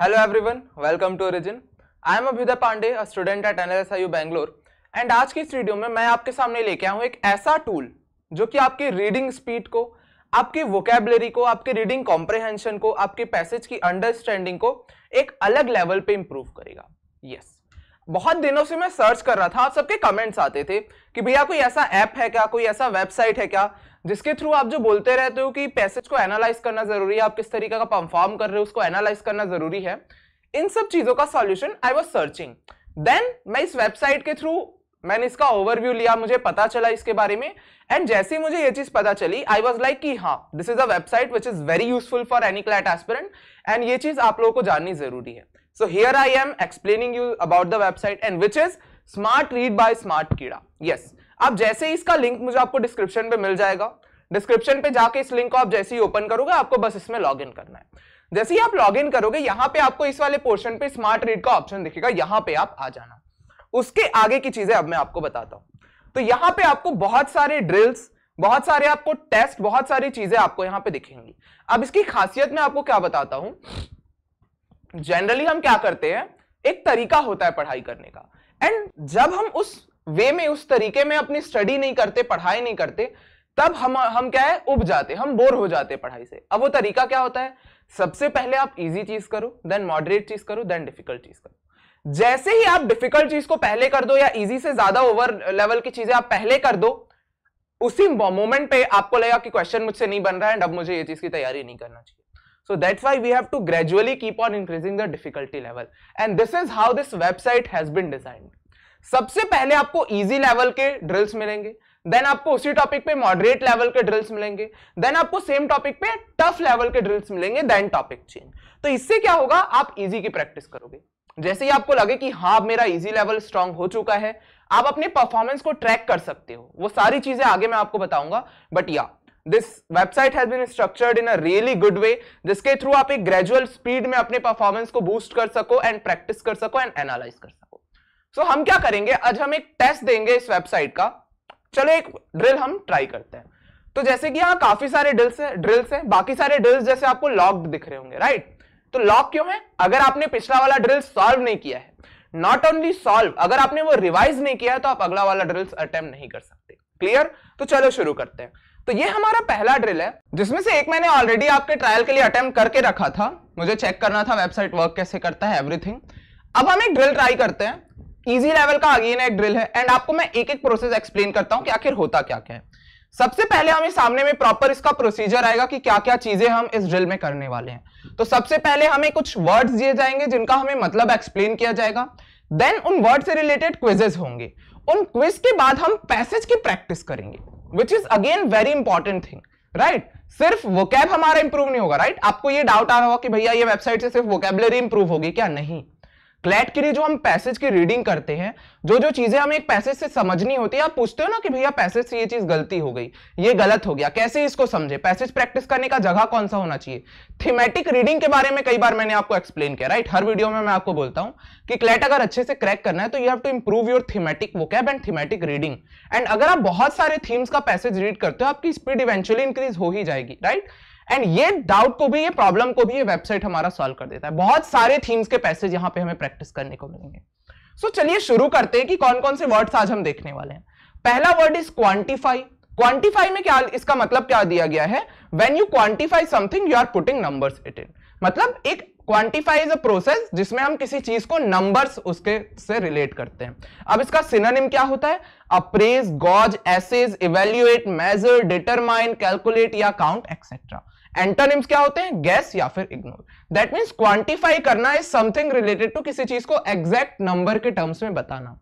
Hello everyone, welcome to Origin. I am Abhyuda Pandey, a student at NLSIU Bangalore. And आज की इस video में मैं आपके सामने लेके आऊँ एक ऐसा टूल जो कि आपके रीडिंग स्पीड को आपके वोकेबलरी को आपके रीडिंग कॉम्प्रिहेंशन को आपके पैसेज की अंडरस्टैंडिंग को एक अलग लेवल पे इम्प्रूव करेगा यस yes. बहुत दिनों से मैं सर्च कर रहा था आप सबके कमेंट्स आते थे कि भैया कोई ऐसा ऐप है क्या कोई ऐसा वेबसाइट है क्या जिसके थ्रू आप जो बोलते रहते हो कि पैसेज को एनालाइज करना जरूरी है आप किस तरीके का परफॉर्म कर रहे हो उसको एनालाइज करना जरूरी है इन सब चीजों का solution I was searching then मैं इस वेबसाइट के थ्रू मैंने इसका ओवरव्यू लिया मुझे पता चला इसके बारे में एंड जैसे ही मुझे ये चीज पता चली आई वॉज लाइक कि हाँ this is a website which is very useful for any CLAT aspirant and ये चीज आप लोगों को जाननी जरूरी है so here I am explaining you about the website and which is smart read by smart Keeda yes अब जैसे ही इसका लिंक मुझे आपको डिस्क्रिप्शन पे मिल जाएगा डिस्क्रिप्शन पे जाके इस लिंक को आप जैसे ही ओपन करोगे आपको बस इसमें लॉग इन करना है जैसे ही आप लॉग इन करोगे यहाँ पे आपको इस वाले पोर्शन पे स्मार्ट रीड का ऑप्शन दिखेगा यहाँ पे आप आ जाना उसके आगे की चीजें अब मैं आपको बताता हूँ तो यहाँ पे आपको बहुत सारे ड्रिल्स बहुत सारे आपको टेस्ट बहुत सारी चीजें आपको यहाँ पे दिखेंगी अब इसकी खासियत में आपको क्या बताता हूं जनरली हम क्या करते हैं एक तरीका होता है पढ़ाई करने का एंड जब हम उस वे में उस तरीके में अपनी स्टडी नहीं करते पढ़ाई नहीं करते तब हम हम क्या है उब जाते हम बोर हो जाते पढ़ाई से अब वो तरीका क्या होता है सबसे पहले आप इजी चीज करो देन मॉडरेट चीज करो देन डिफिकल्ट चीज करो जैसे ही आप डिफिकल्ट चीज को पहले कर दो या इजी से ज्यादा ओवर लेवल की चीजें आप पहले कर दो उसी मोमेंट पे आपको लगेगा कि क्वेश्चन मुझसे नहीं बन रहा है अब मुझे ये चीज की तैयारी नहीं करना चाहिए so that's why we have to gradually keep on increasing the difficulty level and this is how this website has been designed सबसे पहले आपको इजी लेवल के ड्रिल्स मिलेंगे देन आपको उसी टॉपिक पे मॉडरेट लेवल के ड्रिल्स मिलेंगे देन आपको सेम टॉपिक पे टफ लेवल के ड्रिल्स मिलेंगे देन टॉपिक चेंज तो इससे क्या होगा आप इजी की प्रैक्टिस करोगे जैसे ही आपको लगे कि हाँ अब मेरा इजी लेवल स्ट्रांग हो चुका है आप अपने परफॉर्मेंस को ट्रैक कर सकते हो वो सारी चीजें आगे मैं आपको बताऊंगा but yeah this website has been structured in a really good way जिसके थ्रू आप एक ग्रेजुअल स्पीड में अपने परफॉर्मेंस को बूस्ट कर सको एंड प्रैक्टिस कर सको एंड एनालाइज कर सको सो हम क्या करेंगे आज हम एक टेस्ट देंगे इस वेबसाइट का चलो एक ड्रिल हम ट्राई करते हैं तो जैसे कि यहाँ काफी सारे ड्रिल्स हैं ड्रिल्स हैं बाकी सारे ड्रिल्स जैसे आपको लॉक्ड दिख रहे होंगे राइट तो लॉक क्यों है अगर आपने पिछला वाला ड्रिल सॉल्व नहीं किया है नॉट ओनली सॉल्व अगर आपने वो रिवाइज नहीं किया है तो आप अगला वाला ड्रिल्स अटेम्प्ट नहीं कर सकते क्लियर तो चलो शुरू करते हैं तो ये हमारा पहला ड्रिल है जिसमें से एक मैंने ऑलरेडी आपके ट्रायल के लिए अटेम्प्ट करके रखा था मुझे चेक करना था वेबसाइट वर्क कैसे करता है एवरीथिंग अब हम एक ड्रिल ट्राई करते हैं इजी लेवल का अगेन एक ड्रिल है एंड आपको मैं एक एक प्रोसेस एक्सप्लेन करता हूं कि आखिर होता क्या क्या है सबसे पहले हमें सामने में प्रॉपर इसका प्रोसीजर आएगा कि क्या क्या चीजें हम इस ड्रिल में करने वाले हैं तो सबसे पहले हमें कुछ वर्ड्स दिए जाएंगे जिनका हमें मतलब एक्सप्लेन किया जाएगा देन उन वर्ड से रिलेटेड क्विजेस होंगे उन क्विज के बाद हम पैसेज की प्रैक्टिस करेंगे which is again very important thing right सिर्फ वो हमारा इंप्रूव नहीं होगा राइट right? आपको ये डाउट आ रहा होगा कि भैया ये वेबसाइट से सिर्फ वोकेबलरी इंप्रूव होगी क्या नहीं क्लैट के लिए जो हम पैसेज की रीडिंग करते हैं जो जो चीजें हमें एक पैसेज से समझनी होती है आप पूछते हो ना कि भैया पैसेज से ये चीज गलती हो गई ये गलत हो गया कैसे इसको समझे पैसेज प्रैक्टिस करने का जगह कौन सा होना चाहिए थीमेटिक रीडिंग के बारे में कई बार मैंने आपको एक्सप्लेन किया राइट हर वीडियो में मैं आपको बोलता हूं कि क्लैट अगर अच्छे से क्रैक करना है तो you have to improve your thematic vocab and thematic reading and अगर आप बहुत सारे थीम्स का पैसेज रीड करते हो आपकी स्पीड इवेंचुअली इंक्रीज हो ही जाएगी राइट right? एंड ये डाउट को भी ये प्रॉब्लम को भी ये वेबसाइट हमारा सॉल्व कर देता है बहुत सारे थीम्स के पैसेज यहाँ पे हमें प्रैक्टिस करने को मिलेंगे सो so, चलिए शुरू करते हैं कि कौन कौन से वर्ड्स आज हम देखने वाले हैं पहला वर्ड इज क्वांटिफाई क्वांटिफाई में क्या इसका मतलब क्या दिया गया है when you quantify something you are putting number it in मतलब एक क्वांटिफाई इज अ प्रोसेस जिसमें हम किसी चीज को नंबर्स उसके से रिलेट करते हैं अब इसका सिनोनिम क्या होता है appraise gauge assess evaluate measure determine calculate या काउंट एक्सेट्रा एंटोनिम्स क्या होते हैं गैस या फिर इग्नोर दैट मीन्स क्वांटिफाई करना इज समथिंग रिलेटेड टू किसी चीज को एग्जैक्ट नंबर के टर्म्स में बताना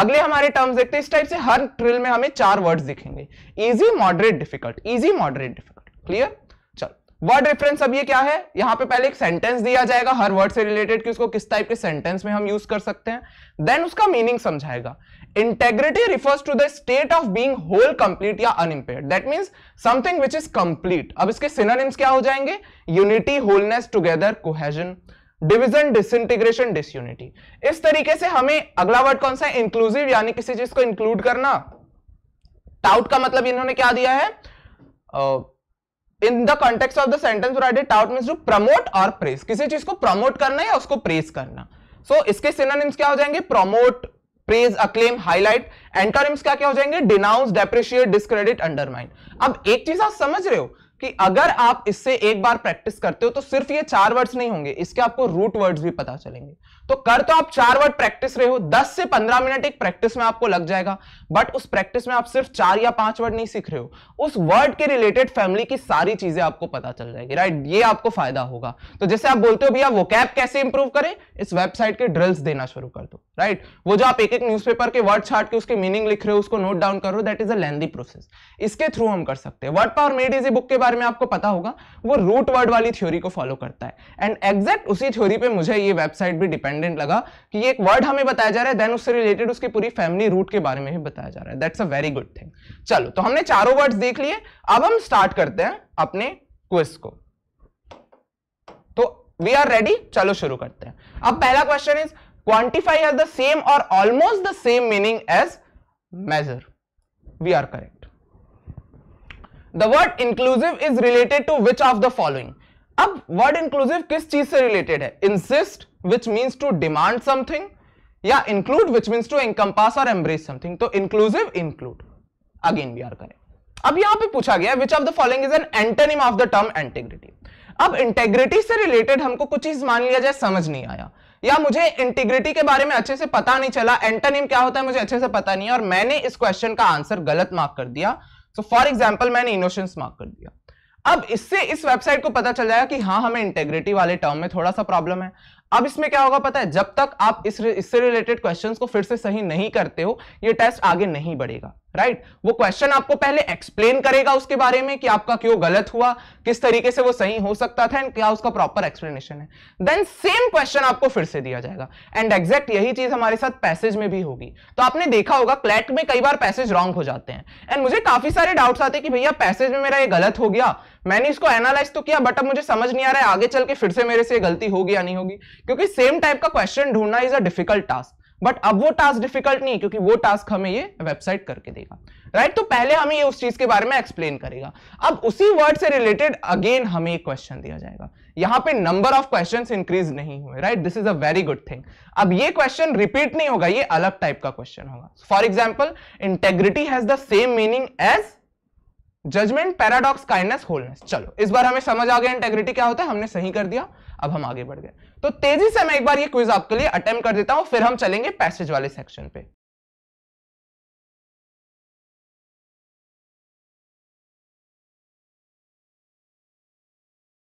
अगले हमारे टर्म्स देखते हैं इस टाइप से हर ट्रिल में हमें चार वर्ड्स दिखेंगे easy moderate difficult easy moderate difficult clear word reference अब ये क्या है यहां पे पहले एक सेंटेंस दिया जाएगा हर वर्ड से रिलेटेड कि उसको किस टाइप के सेंटेंस में हम यूज कर सकते हैं देन उसका मीनिंग समझाएगा integrity refers to the state of being whole complete या unimpaired that means something which is complete अब इसके सिनोनिम्स क्या हो जाएंगे unity wholeness together cohesion division disintegration disunity इस तरीके से हमें अगला वर्ड कौन सा है इंक्लूसिव यानी किसी चीज को इंक्लूड करना टाउट का मतलब इन्होंने क्या दिया है uh, in the context of the sentence provided tout means to promote और प्रेस किसी चीज को प्रमोट करना या उसको प्रेस करना सो so, इसके सिनोनिम्स क्या हो जाएंगे promote praise acclaim highlight antonyms क्या क्या हो जाएंगे डिनाउंस डेप्रिशिएट डिस्क्रेडिट अंडरमाइन अब एक चीज आप समझ रहे हो कि अगर आप इससे एक बार प्रैक्टिस करते हो तो सिर्फ ये चार वर्ड्स नहीं होंगे इसके आपको रूट वर्ड्स भी पता चलेंगे तो कर तो आप चार वर्ड प्रैक्टिस रहे हो दस से पंद्रह मिनट एक प्रैक्टिस में आपको लग जाएगा बट उस प्रैक्टिस में आप सिर्फ चार या पांच वर्ड नहीं सीख रहे हो उस वर्ड के रिलेटेड फैमिली की सारी चीजें आपको पता चल जाएगी राइट ये आपको फायदा होगा तो जैसे आप बोलते हो भैया वो कैप कैसे इंप्रूव करें इस वेबसाइट के ड्रिल्स देना शुरू कर दो राइट वो जो आप एक एक न्यूज़पेपर के वर्ड छाट के उसके मीनिंग लिख रहे हो उसको नोट डाउन करो दैट इज अंदी प्रोसेस इसके थ्रू हम कर सकते हैं word power made a book के बारे में आपको पता होगा वो रूट वर्ड वाली थ्योरी को फॉलो करता है एंड एग्जैक्ट उसी थ्योरी पर मुझे ये वेबसाइट भी डिपेंड इंडिपेंडेंट लगा कि ये एक वर्ड हमें बताया जा रहा है देन उससे रिलेटेड उसकी पूरी फैमिली रूट के बारे में भी बताया जा रहा है that's a very good thing चलो तो हमने चारों वर्ड्स देख लिए अब हम स्टार्ट करते हैं अपने क्विज को तो वी आर रेडी चलो शुरू करते हैं अब पहला question is quantify as the same और almost the same meaning as measure we are correct the word inclusive is related to which of the following अब वर्ड इंक्लूसिव किस चीज से रिलेटेड है insist which means to demand something या include which means to encompass और embrace something तो inclusive include again we are करें अब यहां पे पूछा गया which of the following is an antonym of the term integrity अब इंटेग्रिटी से रिलेटेड हमको कुछ चीज मान लिया जाए समझ नहीं आया या मुझे इंटीग्रिटी के बारे में अच्छे से पता नहीं चला एंटोनिम क्या होता है मुझे अच्छे से पता नहीं और मैंने इस क्वेश्चन का आंसर गलत मार्क कर दिया सो फॉर एग्जाम्पल मैंने इनोशंस मार्क कर दिया अब इससे इस वेबसाइट को पता चल जाएगा कि हाँ हमें इंटेग्रिटी वाले टर्म में थोड़ा सा प्रॉब्लम है अब इसमें क्या होगा पता है जब तक आप इस इससे रिलेटेड क्वेश्चंस को फिर से सही नहीं करते हो ये टेस्ट आगे नहीं बढ़ेगा राइट वो क्वेश्चन आपको पहले एक्सप्लेन करेगा उसके बारे में कि आपका क्यों गलत हुआ किस तरीके से वो सही हो सकता था एंड क्या उसका प्रॉपर एक्सप्लेनेशन है देन सेम क्वेश्चन आपको फिर से दिया जाएगा एंड एग्जैक्ट यही चीज हमारे साथ पैसेज में भी होगी तो आपने देखा होगा क्लैट में कई बार पैसेज रॉन्ग हो जाते हैं एंड मुझे काफी सारे डाउट्स आते हैं कि भैया पैसेज में मेरा ये गलत हो गया मैंने इसको एनालाइज तो किया बट अब मुझे समझ नहीं आ रहा है आगे चल के फिर से मेरे से गलती होगी या नहीं होगी क्योंकि सेम टाइप का क्वेश्चन ढूंढना is a difficult task but अब वो टास्क डिफिकल्ट नहीं क्योंकि वो टास्क हमें ये वेबसाइट करके देगा राइट right? तो पहले हमें ये उस चीज के बारे में एक्सप्लेन करेगा अब उसी वर्ड से रिलेटेड अगेन हमें एक क्वेश्चन दिया जाएगा यहां पे नंबर ऑफ क्वेश्चन इंक्रीज नहीं हुए right this is a very good thing अब ये क्वेश्चन रिपीट नहीं होगा ये अलग टाइप का क्वेश्चन होगा for example integrity has the same meaning as judgement paradox kindness wholeness चलो इस बार हमें समझ आ गया इंटेग्रिटी क्या होता है हमने सही कर दिया अब हम आगे बढ़ गए तो तेजी से मैं एक बार ये क्विज आपके लिए अटेम्प्ट कर देता हूं फिर हम चलेंगे पैसेज वाले सेक्शन पे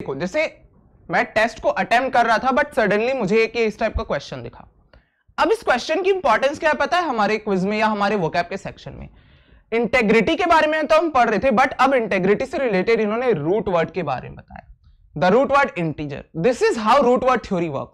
देखो जैसे मैं टेस्ट को अटेम्प्ट कर रहा था बट सडनली मुझे एक इस टाइप का क्वेश्चन दिखा अब इस क्वेश्चन की इंपॉर्टेंस क्या पता है हमारे क्विज में या हमारे वोकैप के सेक्शन में इंटेग्रिटी के बारे में तो हम पढ़ रहे थे बट अब इंटेग्रिटी से रिलेटेड इन्होंने रूट वर्ड के बारे में बताया the root word integer this is how root word theory work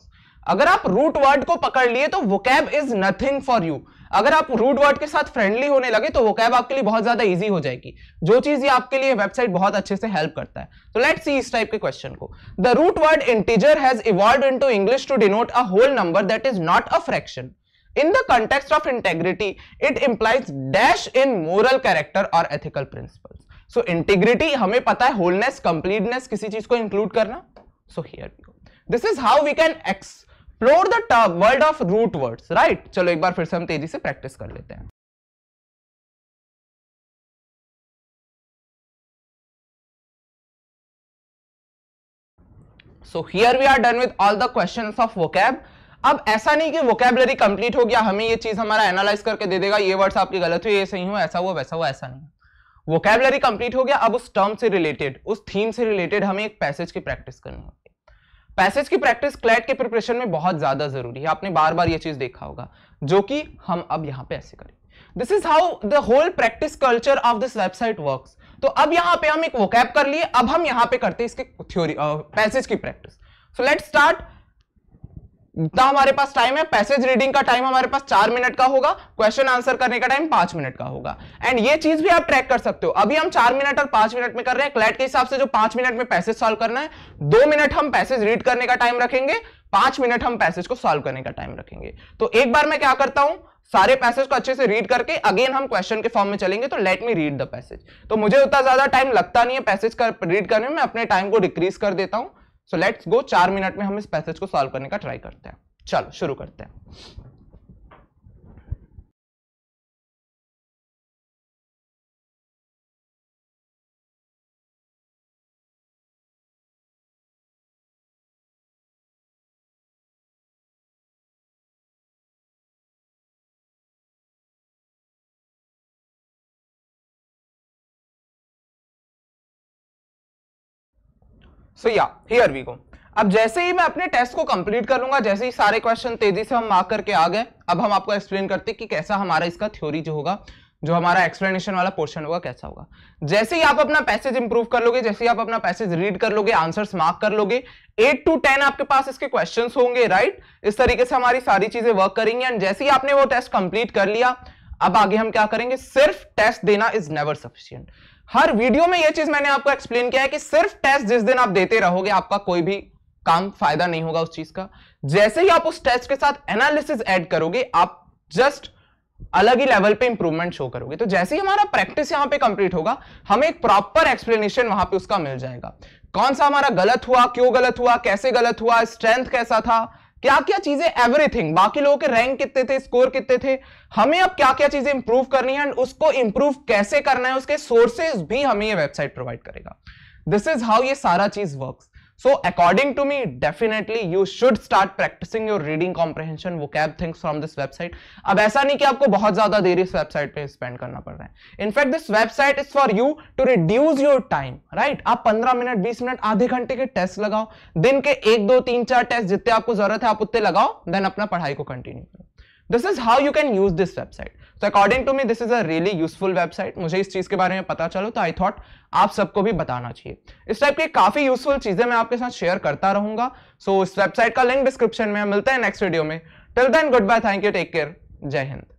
अगर आप रूट वर्ड को पकड़ लिए तो vocab is nothing for you अगर आप रूट वर्ड के साथ फ्रेंडली होने लगे तो वोकैब आपके लिए बहुत ज्यादा इजी हो जाएगी जो चीज ये आपके लिए वेबसाइट बहुत अच्छे से हेल्प करता है तो लेट सी इस टाइप के क्वेश्चन को the root word integer has evolve to English to denote a whole number that is not a fraction in the context of integrity it implies dash in moral character or ethical principles so integrity हमें पता है wholeness completeness किसी चीज को include करना so here we go this is how we can explore the term word of root words right चलो एक बार फिर से हम तेजी से practice कर लेते हैं So here we are done with all the questions of vocab. अब ऐसा नहीं कि वोकेबलरी कंप्लीट हो गया हमें ये चीज हमारा एनालाइज करके दे देगा ये वर्ड्स आपके गलत हुए ये सही हो ऐसा हुआ वैसा हुआ ऐसा नहीं वोकेबलरी कंप्लीट हो गया अब उस टर्म से रिलेटेड उस थीम से रिलेटेड हमें एक पैसेज की प्रैक्टिस करनी होगी पैसेज की प्रैक्टिस क्लैट के प्रिपरेशन में बहुत ज्यादा जरूरी है आपने बार बार ये चीज देखा होगा जो कि हम अब यहाँ पे ऐसे करें this is how the whole practice culture of this website work तो अब यहाँ पे हम एक वोकैब कर लिए अब हम यहाँ पे करते हैं इसके थ्योरी पैसेज की प्रैक्टिस सो लेट स्टार्ट इतना हमारे पास टाइम है पैसेज रीडिंग का टाइम हमारे पास चार मिनट का होगा क्वेश्चन आंसर करने का टाइम पांच मिनट का होगा एंड ये चीज भी आप ट्रैक कर सकते हो अभी हम चार मिनट और पांच मिनट में कर रहे हैं क्लैट के हिसाब से जो पांच मिनट में पैसेज सॉल्व करना है दो मिनट हम पैसेज रीड करने का टाइम रखेंगे पांच मिनट हम पैसेज को सॉल्व करने का टाइम रखेंगे तो एक बार मैं क्या करता हूं सारे पैसेज को अच्छे से रीड करके अगेन हम क्वेश्चन के फॉर्म में चलेंगे तो let me read the passage तो मुझे उतना ज्यादा टाइम लगता नहीं है पैसेज कर रीड करने में अपने टाइम को डिक्रीज कर देता हूं सो लेट्स गो चार मिनट में हम इस पैसेज को सॉल्व करने का ट्राई करते हैं चलो शुरू करते हैं सो या हियर वी गो अब जैसे ही मैं अपने टेस्ट को कंप्लीट कर लूंगा जैसे ही सारे क्वेश्चन तेजी से हम मार्क करके आ गए अब हम आपको एक्सप्लेन करते कि कैसा हमारा इसका थ्योरी जो होगा जो हमारा एक्सप्लेनेशन वाला पोर्शन होगा कैसा होगा जैसे ही आप अपना पैसेज इंप्रूव कर लोगे जैसे ही आप अपना पैसेज रीड कर लोगे आंसर्स मार्क कर लोगे एट टू टेन आपके पास इसके क्वेश्चन होंगे राइट इस तरीके से हमारी सारी चीजें वर्क करेंगी एंड जैसे ही आपने वो टेस्ट कंप्लीट कर लिया अब आगे हम क्या करेंगे सिर्फ टेस्ट देना इज नेवर सफिशियंट हर वीडियो में यह चीज मैंने आपको एक्सप्लेन किया है कि सिर्फ टेस्ट जिस दिन आप देते रहोगे आपका कोई भी काम फायदा नहीं होगा उस चीज का जैसे ही आप उस टेस्ट के साथ एनालिसिस ऐड करोगे आप जस्ट अलग ही लेवल पे इंप्रूवमेंट शो करोगे तो जैसे ही हमारा प्रैक्टिस यहां पे कंप्लीट होगा हमें एक प्रॉपर एक्सप्लेनेशन वहां पे उसका मिल जाएगा कौन सा हमारा गलत हुआ क्यों गलत हुआ कैसे गलत हुआ स्ट्रेंथ कैसा था क्या क्या चीजें एवरीथिंग बाकी लोगों के रैंक कितने थे स्कोर कितने थे हमें अब क्या क्या चीजें इंप्रूव करनी है एंड उसको इंप्रूव कैसे करना है उसके सोर्सेज भी हमें ये वेबसाइट प्रोवाइड करेगा दिस इज हाउ ये सारा चीज work according to me definitely you should start practicing your reading reading vocab things from this website अब ऐसा नहीं कि आपको बहुत ज्यादा देर इस वेबसाइट पे स्पेंड करना पड़ रहा है in fact this website is for you to reduce your time right आप 15 मिनट 20 मिनट आधे घंटे के टेस्ट लगाओ दिन के एक दो तीन चार टेस्ट जितने आपको जरूरत है आप उतने लगाओ देन अपना पढ़ाई को कंटिन्यू करो this is how you can use this website तो according to me this is a really useful website मुझे इस चीज के बारे में पता चलो तो आई थॉट आप सबको भी बताना चाहिए इस टाइप की काफी यूजफुल चीजें मैं आपके साथ शेयर करता रहूंगा सो so, इस वेबसाइट का लिंक डिस्क्रिप्शन में मिलता है नेक्स्ट वीडियो में till then good bye thank you take care जय हिंद